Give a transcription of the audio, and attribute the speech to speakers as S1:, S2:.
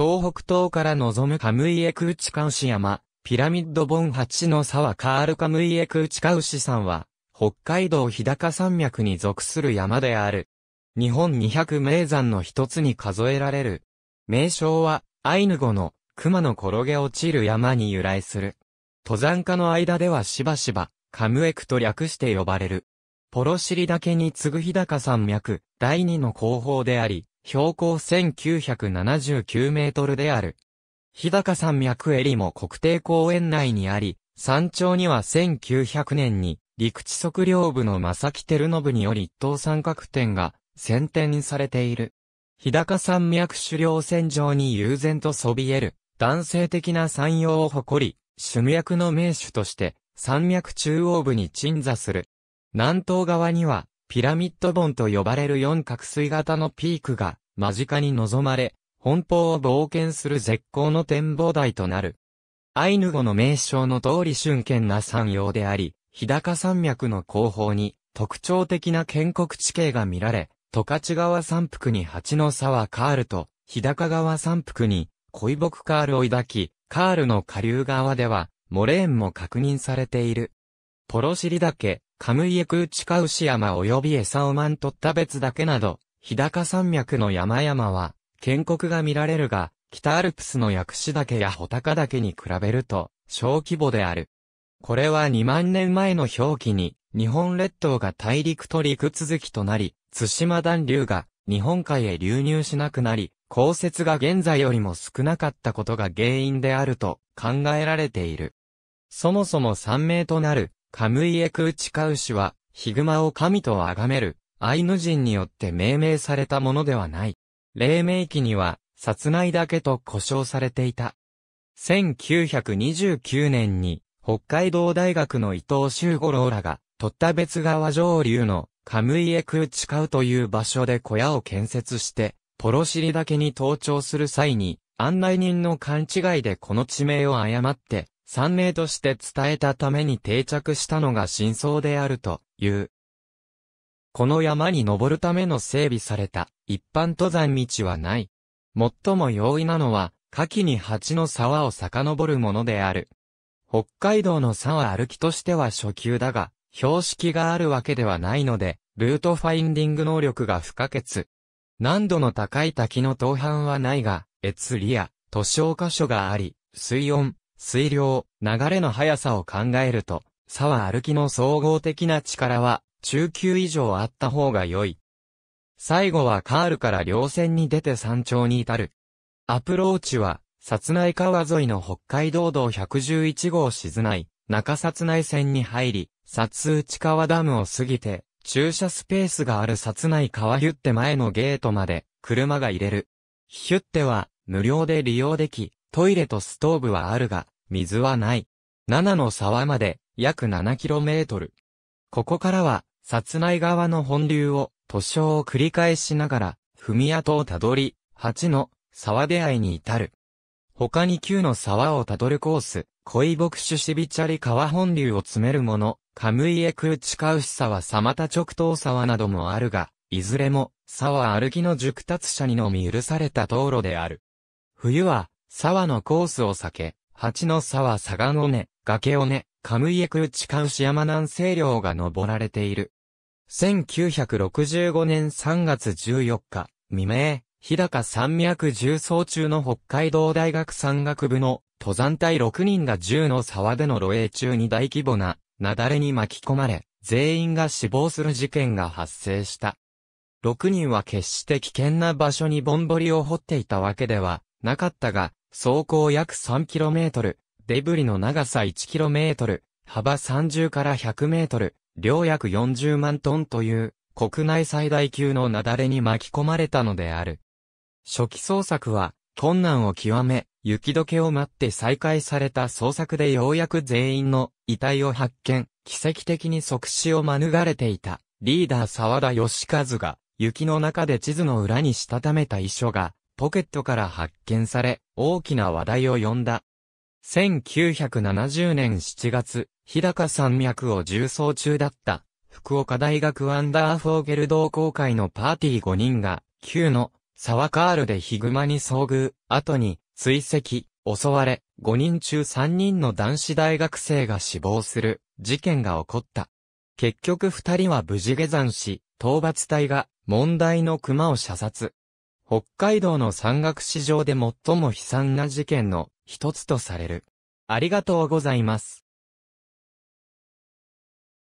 S1: 東北東から望むカムイエクウチカウシ山、ピラミッドボン8の沢カールカムイエクウチカウシ山は、北海道日高山脈に属する山である。日本200名山の一つに数えられる。名称は、アイヌ語の、熊の転げ落ちる山に由来する。登山家の間ではしばしば、カムエクと略して呼ばれる。ポロシリ岳に次ぐ日高山脈、第二の後方であり、標高1979メートルである。日高山脈エリも国定公園内にあり、山頂には1900年に陸地測量部の正木照信により一等三角点が選定されている。日高山脈狩猟線上に悠然とそびえる、男性的な山陽を誇り、主脈の名手として、山脈中央部に鎮座する。南東側には、ピラミッド盆と呼ばれる四角錐型のピークが間近に望まれ、本邦を冒険する絶好の展望台となる。アイヌ語の名称の通り春剣な山陽であり、日高山脈の後方に特徴的な建国地形が見られ、十勝川山腹に蜂の沢カールと、日高川山腹に恋木カールを抱き、カールの下流側では、モレーンも確認されている。ポロシリ岳、カムイエクーチカウシ山及びエサオマントッタ別だけなど、日高山脈の山々は、建国が見られるが、北アルプスの薬師岳や穂高岳に比べると、小規模である。これは2万年前の表記に、日本列島が大陸と陸続きとなり、津島暖流が日本海へ流入しなくなり、降雪が現在よりも少なかったことが原因であると考えられている。そもそも山名となるカムイエクウチカウシは、ヒグマを神と崇める、アイヌ人によって命名されたものではない。黎明期には、殺害だけと呼称されていた。1929年に、北海道大学の伊藤修五郎らが、っ田別川上流のカムイエクウチカウという場所で小屋を建設して、ポロシリだけに登頂する際に、案内人の勘違いでこの地名を誤って、三名として伝えたために定着したのが真相であるという。この山に登るための整備された一般登山道はない。最も容易なのは、夏季に蜂の沢を遡るものである。北海道の沢歩きとしては初級だが、標識があるわけではないので、ルートファインディング能力が不可欠。難度の高い滝の登攀はないが、越リや、図書箇所があり、水温、水量、流れの速さを考えると、差は歩きの総合的な力は、中級以上あった方が良い。最後はカールから稜線に出て山頂に至る。アプローチは、札内川沿いの北海道道111号静内、中札内線に入り、札内川ダムを過ぎて、駐車スペースがある札内川ヒュッテ前のゲートまで、車が入れる。ヒュッテは、無料で利用でき、トイレとストーブはあるが、水はない。7の沢まで約 7km。ここからは、殺内川の本流を、塗装を繰り返しながら、踏み跡をたどり、8の沢出会いに至る。他に9の沢をたどるコース、恋牧種シビチャリ川本流を詰めるもの、カムイエクーチカウシ沢マタ直東沢などもあるが、いずれも、沢歩きの熟達者にのみ許された道路である。冬は、沢のコースを避け、八の沢佐賀の根、崖尾根、カムイエクチカウシ山南西陵が登られている。1965年3月14日、未明、日高山脈重装中の北海道大学山岳部の登山隊6人が銃の沢での露営中に大規模な雪崩に巻き込まれ、全員が死亡する事件が発生した。6人は決して危険な場所にぼんぼりを掘っていたわけではなかったが、走行約 3km、デブリの長さ 1km、幅30から 100m、量約40万トンという国内最大級の雪崩に巻き込まれたのである。初期捜索は困難を極め、雪解けを待って再開された捜索でようやく全員の遺体を発見、奇跡的に即死を免れていたリーダー沢田義和が雪の中で地図の裏にしたためた遺書がポケットから発見され、大きな話題を呼んだ。1970年7月、日高山脈を重装中だった、福岡大学ワンダーフォーゲル同好会のパーティー5人が、旧の沢カールでヒグマに遭遇、後に追跡、襲われ、5人中3人の男子大学生が死亡する事件が起こった。結局2人は無事下山し、討伐隊が問題の熊を射殺。北海道の山岳史上で最も悲惨な事件の一つとされる。ありがとうございます。